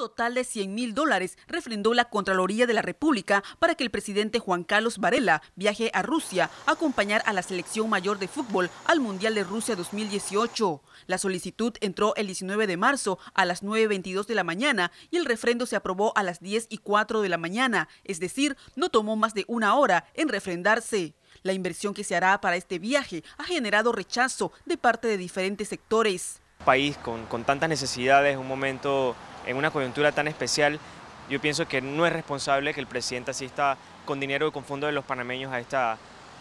total de 100 mil dólares refrendó la Contraloría de la República para que el presidente Juan Carlos Varela viaje a Rusia a acompañar a la selección mayor de fútbol al Mundial de Rusia 2018. La solicitud entró el 19 de marzo a las 9.22 de la mañana y el refrendo se aprobó a las 10 y 4 de la mañana, es decir, no tomó más de una hora en refrendarse. La inversión que se hará para este viaje ha generado rechazo de parte de diferentes sectores. País con, con tantas necesidades, un momento en una coyuntura tan especial, yo pienso que no es responsable que el presidente asista con dinero y con fondos de los panameños a,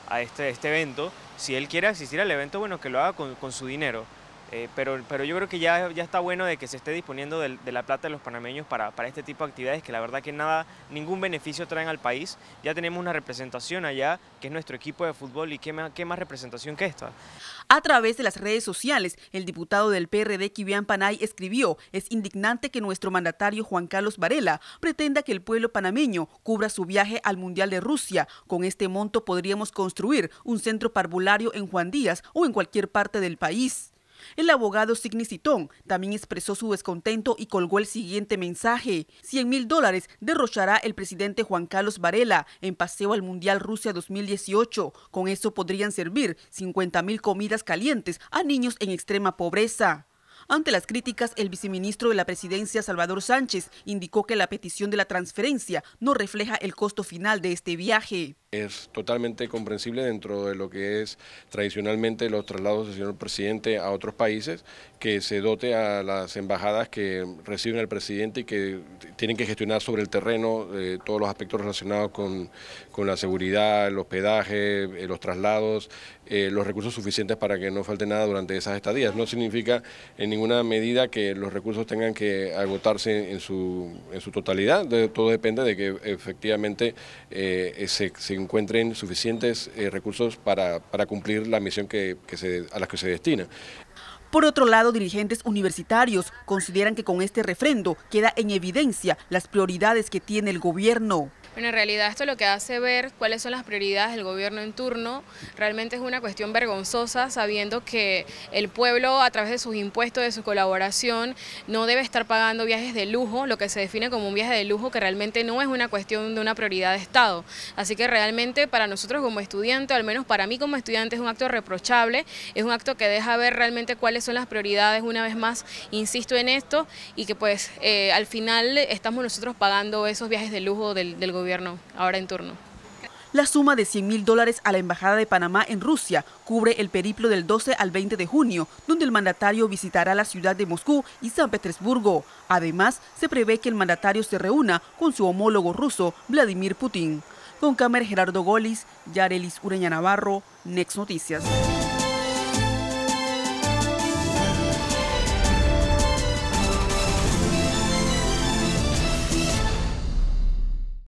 a este, este, evento. Si él quiere asistir al evento, bueno, que lo haga con su dinero. Eh, pero, pero yo creo que ya, ya está bueno de que se esté disponiendo de, la plata de los panameños para, este tipo de actividades que la verdad que nada, ningún beneficio traen al país. Ya tenemos una representación allá, que es nuestro equipo de fútbol, y qué más, representación que esta. A través de las redes sociales, el diputado del PRD, Kivian Panay, escribió, es indignante que nuestro mandatario Juan Carlos Varela pretenda que el pueblo panameño cubra su viaje al Mundial de Rusia. Con este monto podríamos construir un centro parvulario en Juan Díaz o en cualquier parte del país. El abogado Signy Citón también expresó su descontento y colgó el siguiente mensaje. 100 mil dólares derrochará el presidente Juan Carlos Varela en paseo al Mundial Rusia 2018. Con eso podrían servir 50 mil comidas calientes a niños en extrema pobreza. Ante las críticas, el viceministro de la presidencia, Salvador Sánchez, indicó que la petición de la transferencia no refleja el costo final de este viaje. Es totalmente comprensible dentro de lo que es tradicionalmente los traslados del señor presidente a otros países, que se dote a las embajadas que reciben al presidente y que tienen que gestionar sobre el terreno eh, todos los aspectos relacionados con, la seguridad, el hospedaje, eh, los traslados, eh, los recursos suficientes para que no falte nada durante esas estadías. No significa en ninguna medida que los recursos tengan que agotarse en su, totalidad, todo depende de que efectivamente se, encuentren suficientes recursos para, cumplir la misión que, a la que se destina. Por otro lado, dirigentes universitarios consideran que con este refrendo queda en evidencia las prioridades que tiene el gobierno en realidad esto lo que hace ver cuáles son las prioridades del gobierno en turno realmente es una cuestión vergonzosa, sabiendo que el pueblo a través de sus impuestos, de su colaboración, no debe estar pagando viajes de lujo, lo que se define como un viaje de lujo que realmente no es una cuestión de una prioridad de Estado. Así que realmente para nosotros como estudiantes, al menos para mí como estudiante, es un acto reprochable, es un acto que deja ver realmente cuáles son las prioridades, una vez más insisto en esto, y que pues eh, al final estamos nosotros pagando esos viajes de lujo del gobierno ahora en turno. La suma de 100 mil dólares a la Embajada de Panamá en Rusia cubre el periplo del 12 al 20 de junio, donde el mandatario visitará la ciudad de Moscú y San Petersburgo. Además, se prevé que el mandatario se reúna con su homólogo ruso, Vladimir Putin. Con cámara Gerardo Golis, Yarelis Ureña Navarro, Next Noticias.